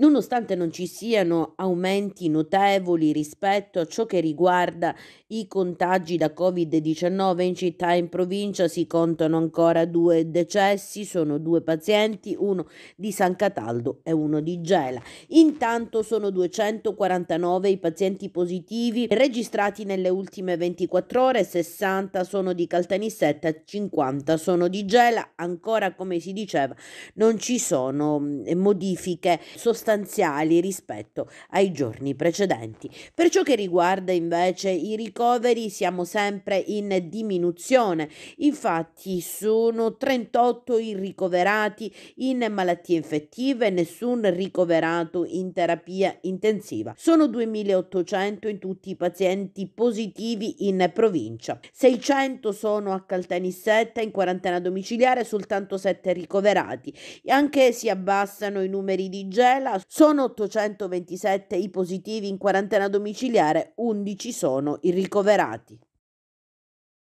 Nonostante non ci siano aumenti notevoli rispetto a ciò che riguarda i contagi da Covid-19 in città e in provincia, si contano ancora due decessi, sono due pazienti, uno di San Cataldo e uno di Gela. Intanto sono 249 i pazienti positivi registrati nelle ultime 24 ore, 60 sono di Caltanissetta, 50 sono di Gela. Ancora, come si diceva, non ci sono modifiche sostanziali sostanziali rispetto ai giorni precedenti. Per ciò che riguarda invece i ricoveri siamo sempre in diminuzione, infatti sono 38 i ricoverati in malattie infettive nessun ricoverato in terapia intensiva. Sono 2800 in tutti i pazienti positivi in provincia. 600 sono a Caltanissetta in quarantena domiciliare, soltanto 7 ricoverati. E Anche si abbassano i numeri di Gela, sono 827 i positivi in quarantena domiciliare, 11 sono i ricoverati.